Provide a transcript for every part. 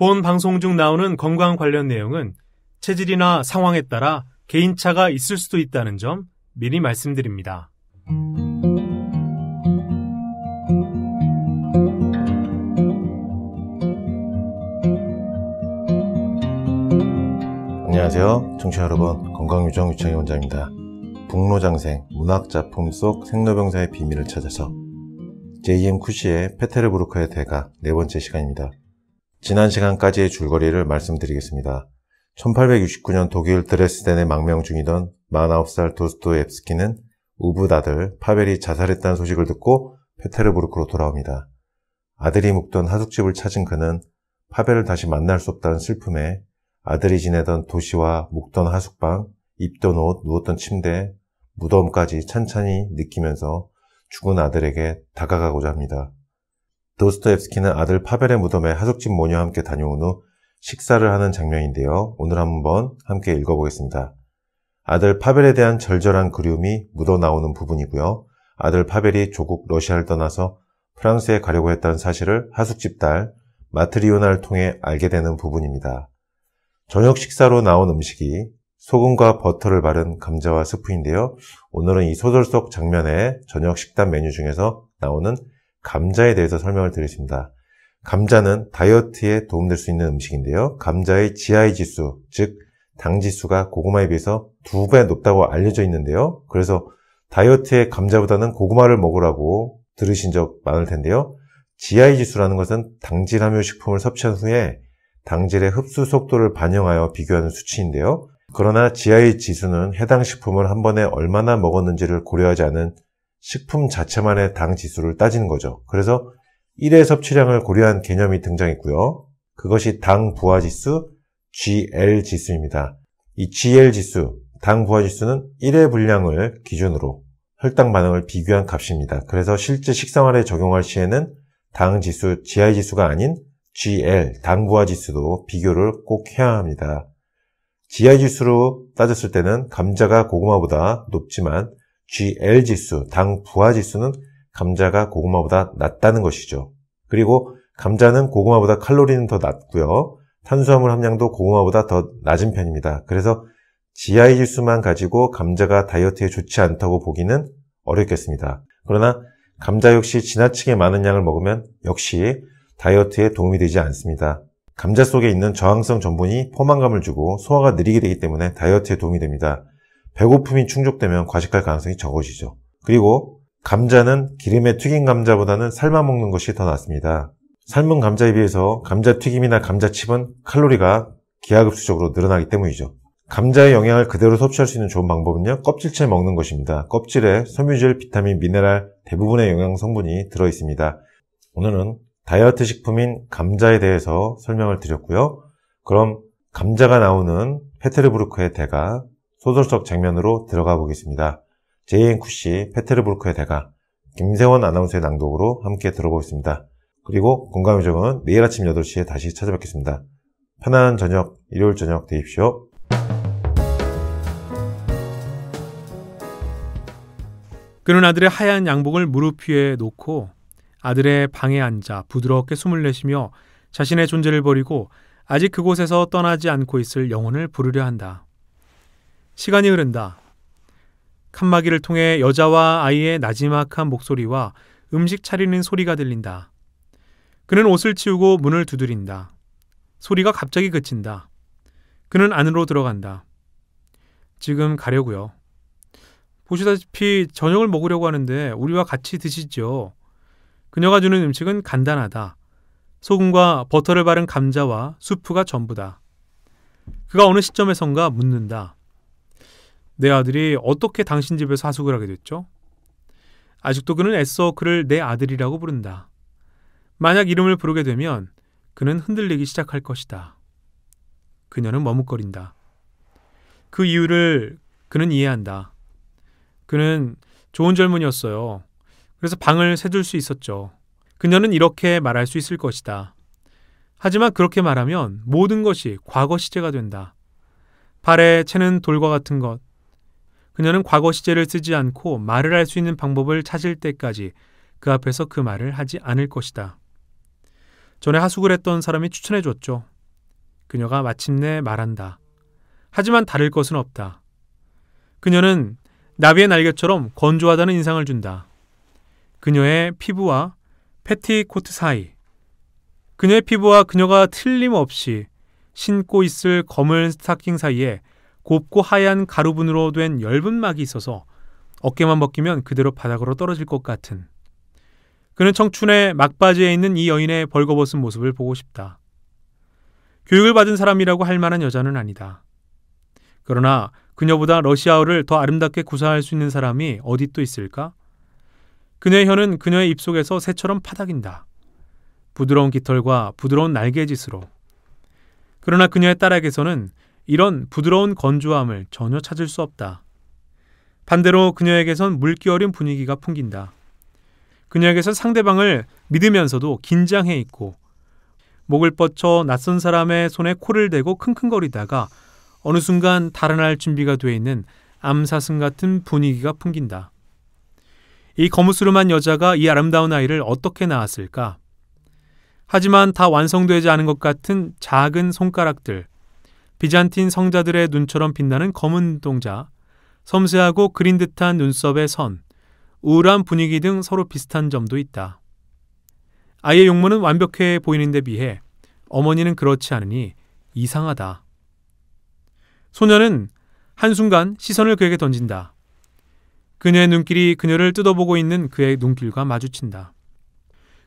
본 방송 중 나오는 건강 관련 내용은 체질이나 상황에 따라 개인차가 있을 수도 있다는 점 미리 말씀드립니다. 안녕하세요. 청취자 여러분, 건강유정 유창희 원장입니다. 북로장생, 문학작품 속 생로병사의 비밀을 찾아서 JM 쿠시의 페테르부르크의 대가 네 번째 시간입니다. 지난 시간까지의 줄거리를 말씀드리겠습니다. 1869년 독일 드레스덴에 망명 중이던 49살 도스토옙스키는 우붓 아들 파벨이 자살했다는 소식을 듣고 페테르부르크로 돌아옵니다. 아들이 묵던 하숙집을 찾은 그는 파벨을 다시 만날 수 없다는 슬픔에 아들이 지내던 도시와 묵던 하숙방, 입던 옷, 누웠던 침대, 무덤까지 찬찬히 느끼면서 죽은 아들에게 다가가고자 합니다. 도스토옙스키는 아들 파벨의 무덤에 하숙집 모녀와 함께 다녀온 후 식사를 하는 장면인데요. 오늘 한번 함께 읽어보겠습니다. 아들 파벨에 대한 절절한 그리움이 묻어나오는 부분이고요. 아들 파벨이 조국 러시아를 떠나서 프랑스에 가려고 했다는 사실을 하숙집 딸 마트리오나를 통해 알게 되는 부분입니다. 저녁 식사로 나온 음식이 소금과 버터를 바른 감자와 스프인데요. 오늘은 이 소설 속 장면의 저녁 식단 메뉴 중에서 나오는 감자에 대해서 설명을 드리겠습니다. 감자는 다이어트에 도움될 수 있는 음식인데요. 감자의 GI 지수, 즉 당지수가 고구마에 비해서 두 배 높다고 알려져 있는데요. 그래서 다이어트에 감자보다는 고구마를 먹으라고 들으신 적 많을 텐데요. GI 지수라는 것은 당질 함유 식품을 섭취한 후에 당질의 흡수 속도를 반영하여 비교하는 수치인데요. 그러나 GI 지수는 해당 식품을 한 번에 얼마나 먹었는지를 고려하지 않은 식품 자체만의 당 지수를 따지는 거죠. 그래서 1회 섭취량을 고려한 개념이 등장했고요. 그것이 당 부하 지수 GL 지수입니다. 이 GL 지수, 당 부하 지수는 1회 분량을 기준으로 혈당 반응을 비교한 값입니다. 그래서 실제 식생활에 적용할 시에는 당 지수, GI 지수가 아닌 GL, 당 부하 지수도 비교를 꼭 해야 합니다. GI 지수로 따졌을 때는 감자가 고구마보다 높지만 GL 지수, 당 부하 지수는 감자가 고구마보다 낮다는 것이죠. 그리고 감자는 고구마보다 칼로리는 더 낮고요. 탄수화물 함량도 고구마보다 더 낮은 편입니다. 그래서 GI 지수만 가지고 감자가 다이어트에 좋지 않다고 보기는 어렵겠습니다. 그러나 감자 역시 지나치게 많은 양을 먹으면 역시 다이어트에 도움이 되지 않습니다. 감자 속에 있는 저항성 전분이 포만감을 주고 소화가 느리게 되기 때문에 다이어트에 도움이 됩니다. 배고픔이 충족되면 과식할 가능성이 적어지죠. 그리고 감자는 기름에 튀긴 감자보다는 삶아 먹는 것이 더 낫습니다. 삶은 감자에 비해서 감자 튀김이나 감자칩은 칼로리가 기하급수적으로 늘어나기 때문이죠. 감자의 영양을 그대로 섭취할 수 있는 좋은 방법은요. 껍질째 먹는 것입니다. 껍질에 섬유질, 비타민, 미네랄 대부분의 영양 성분이 들어 있습니다. 오늘은 다이어트 식품인 감자에 대해서 설명을 드렸고요. 그럼 감자가 나오는 페테르부르크의 대가 소설속 장면으로 들어가 보겠습니다. 제인 쿠시 페테르부르크의 대가 김세원 아나운서의 낭독으로 함께 들어보겠습니다. 그리고 공감의정은 내일 아침 8시에 다시 찾아뵙겠습니다. 편안한 저녁, 일요일 저녁 되십시오. 그는 아들의 하얀 양복을 무릎 위에 놓고 아들의 방에 앉아 부드럽게 숨을 내쉬며 자신의 존재를 버리고 아직 그곳에서 떠나지 않고 있을 영혼을 부르려 한다. 시간이 흐른다. 칸막이를 통해 여자와 아이의 나지막한 목소리와 음식 차리는 소리가 들린다. 그는 옷을 치우고 문을 두드린다. 소리가 갑자기 그친다. 그는 안으로 들어간다. 지금 가려고요. 보시다시피 저녁을 먹으려고 하는데 우리와 같이 드시죠. 그녀가 주는 음식은 간단하다. 소금과 버터를 바른 감자와 수프가 전부다. 그가 어느 시점에선가 묻는다. 내 아들이 어떻게 당신 집에서 하숙을 하게 됐죠? 아직도 그는 애써 그를 내 아들이라고 부른다. 만약 이름을 부르게 되면 그는 흔들리기 시작할 것이다. 그녀는 머뭇거린다. 그 이유를 그는 이해한다. 그는 좋은 젊은이였어요. 그래서 방을 세줄 수 있었죠. 그녀는 이렇게 말할 수 있을 것이다. 하지만 그렇게 말하면 모든 것이 과거 시제가 된다. 발에 채는 돌과 같은 것, 그녀는 과거 시제를 쓰지 않고 말을 할 수 있는 방법을 찾을 때까지 그 앞에서 그 말을 하지 않을 것이다. 전에 하숙을 했던 사람이 추천해 줬죠. 그녀가 마침내 말한다. 하지만 다를 것은 없다. 그녀는 나비의 날개처럼 건조하다는 인상을 준다. 그녀의 피부와 패티코트 사이. 그녀의 피부와 그녀가 틀림없이 신고 있을 검은 스타킹 사이에 곱고 하얀 가루분으로 된 얇은 막이 있어서 어깨만 벗기면 그대로 바닥으로 떨어질 것 같은 그는 청춘의 막바지에 있는 이 여인의 벌거벗은 모습을 보고 싶다. 교육을 받은 사람이라고 할 만한 여자는 아니다. 그러나 그녀보다 러시아어를 더 아름답게 구사할 수 있는 사람이 어디 또 있을까? 그녀의 혀는 그녀의 입속에서 새처럼 파닥인다. 부드러운 깃털과 부드러운 날개짓으로. 그러나 그녀의 딸에게서는 이런 부드러운 건조함을 전혀 찾을 수 없다. 반대로 그녀에게선 물기 어린 분위기가 풍긴다. 그녀에게선 상대방을 믿으면서도 긴장해 있고 목을 뻗쳐 낯선 사람의 손에 코를 대고 킁킁거리다가 어느 순간 달아날 준비가 돼 있는 암사슴 같은 분위기가 풍긴다. 이 거무스름한 여자가 이 아름다운 아이를 어떻게 낳았을까? 하지만 다 완성되지 않은 것 같은 작은 손가락들, 비잔틴 성자들의 눈처럼 빛나는 검은 동자, 섬세하고 그린 듯한 눈썹의 선, 우울한 분위기 등 서로 비슷한 점도 있다. 아이의 용모는 완벽해 보이는 데 비해 어머니는 그렇지 않으니 이상하다. 소녀는 한순간 시선을 그에게 던진다. 그녀의 눈길이 그녀를 뜯어보고 있는 그의 눈길과 마주친다.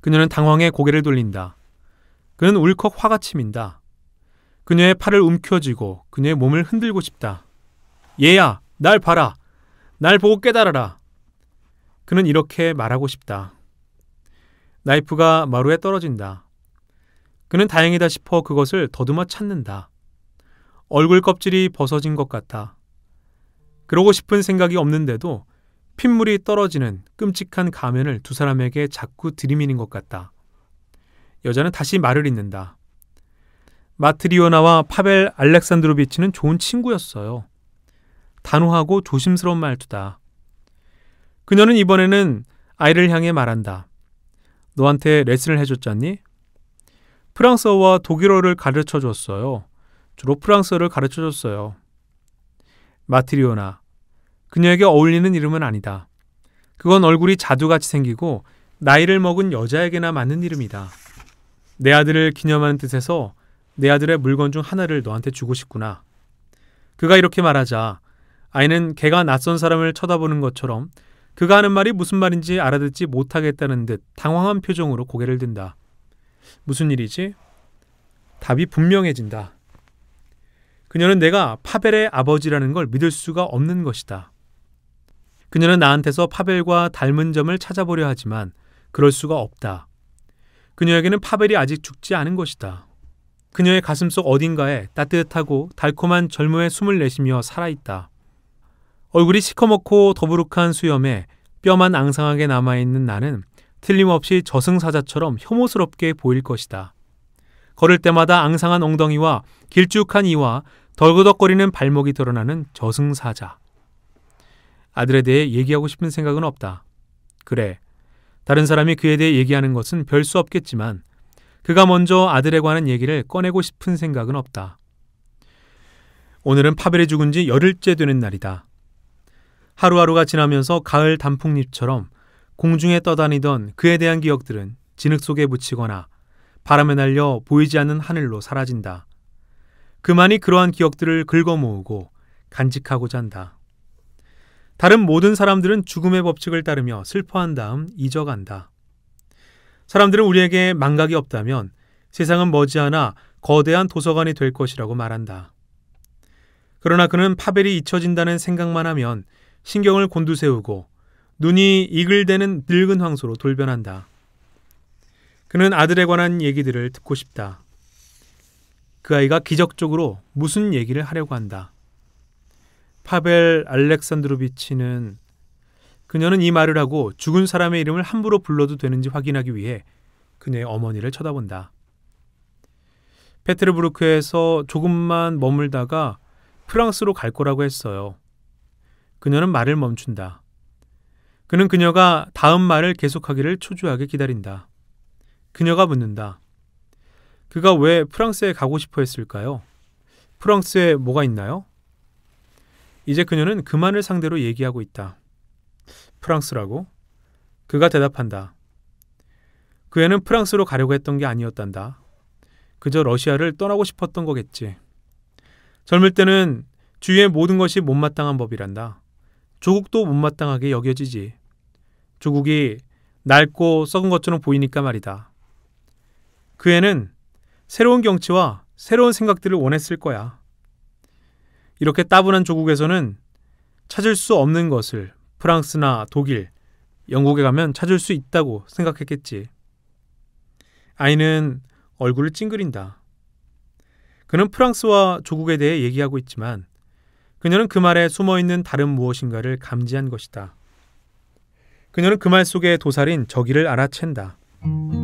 그녀는 당황해 고개를 돌린다. 그는 울컥 화가 치민다. 그녀의 팔을 움켜쥐고 그녀의 몸을 흔들고 싶다. 얘야, 날 봐라. 날 보고 깨달아라. 그는 이렇게 말하고 싶다. 나이프가 마루에 떨어진다. 그는 다행이다 싶어 그것을 더듬어 찾는다. 얼굴 껍질이 벗어진 것 같아. 그러고 싶은 생각이 없는데도 핏물이 떨어지는 끔찍한 가면을 두 사람에게 자꾸 들이미는 것 같다. 여자는 다시 말을 잇는다. 마트리오나와 파벨 알렉산드로비치는 좋은 친구였어요. 단호하고 조심스러운 말투다. 그녀는 이번에는 아이를 향해 말한다. 너한테 레슨을 해줬잖니? 프랑스어와 독일어를 가르쳐 줬어요. 주로 프랑스어를 가르쳐 줬어요. 마트리오나. 그녀에게 어울리는 이름은 아니다. 그건 얼굴이 자두같이 생기고 나이를 먹은 여자에게나 맞는 이름이다. 내 아들을 기념하는 뜻에서 내 아들의 물건 중 하나를 너한테 주고 싶구나. 그가 이렇게 말하자 아이는 개가 낯선 사람을 쳐다보는 것처럼 그가 하는 말이 무슨 말인지 알아듣지 못하겠다는 듯 당황한 표정으로 고개를 든다. 무슨 일이지? 답이 분명해진다. 그녀는 내가 파벨의 아버지라는 걸 믿을 수가 없는 것이다. 그녀는 나한테서 파벨과 닮은 점을 찾아보려 하지만 그럴 수가 없다. 그녀에게는 파벨이 아직 죽지 않은 것이다. 그녀의 가슴 속 어딘가에 따뜻하고 달콤한 젊음의 숨을 내쉬며 살아있다. 얼굴이 시커멓고 더부룩한 수염에 뼈만 앙상하게 남아있는 나는 틀림없이 저승사자처럼 혐오스럽게 보일 것이다. 걸을 때마다 앙상한 엉덩이와 길쭉한 이와 덜그덕거리는 발목이 드러나는 저승사자. 아들에 대해 얘기하고 싶은 생각은 없다. 그래. 다른 사람이 그에 대해 얘기하는 것은 별 수 없겠지만 그가 먼저 아들에 관한 얘기를 꺼내고 싶은 생각은 없다. 오늘은 파벨이 죽은 지 열흘째 되는 날이다. 하루하루가 지나면서 가을 단풍잎처럼 공중에 떠다니던 그에 대한 기억들은 진흙 속에 묻히거나 바람에 날려 보이지 않는 하늘로 사라진다. 그만이 그러한 기억들을 긁어 모으고 간직하고잔다 다른 모든 사람들은 죽음의 법칙을 따르며 슬퍼한 다음 잊어간다. 사람들은 우리에게 망각이 없다면 세상은 머지않아 거대한 도서관이 될 것이라고 말한다. 그러나 그는 파벨이 잊혀진다는 생각만 하면 신경을 곤두세우고 눈이 이글대는 늙은 황소로 돌변한다. 그는 아들에 관한 얘기들을 듣고 싶다. 그 아이가 기적적으로 무슨 얘기를 하려고 한다. 파벨 알렉산드로비치는 그녀는 이 말을 하고 죽은 사람의 이름을 함부로 불러도 되는지 확인하기 위해 그녀의 어머니를 쳐다본다. 페트르부르크에서 조금만 머물다가 프랑스로 갈 거라고 했어요. 그녀는 말을 멈춘다. 그는 그녀가 다음 말을 계속하기를 초조하게 기다린다. 그녀가 묻는다. 그가 왜 프랑스에 가고 싶어 했을까요? 프랑스에 뭐가 있나요? 이제 그녀는 그만을 상대로 얘기하고 있다. 프랑스라고? 그가 대답한다. 그 애는 프랑스로 가려고 했던 게 아니었단다. 그저 러시아를 떠나고 싶었던 거겠지. 젊을 때는 주위의 모든 것이 못마땅한 법이란다. 조국도 못마땅하게 여겨지지. 조국이 낡고 썩은 것처럼 보이니까 말이다. 그 애는 새로운 경치와 새로운 생각들을 원했을 거야. 이렇게 따분한 조국에서는 찾을 수 없는 것을 프랑스나 독일, 영국에 가면 찾을 수 있다고 생각했겠지. 아이는 얼굴을 찡그린다. 그는 프랑스와 조국에 대해 얘기하고 있지만 그녀는 그 말에 숨어 있는 다른 무엇인가를 감지한 것이다. 그녀는 그 말 속에 도살인 저기를 알아챈다.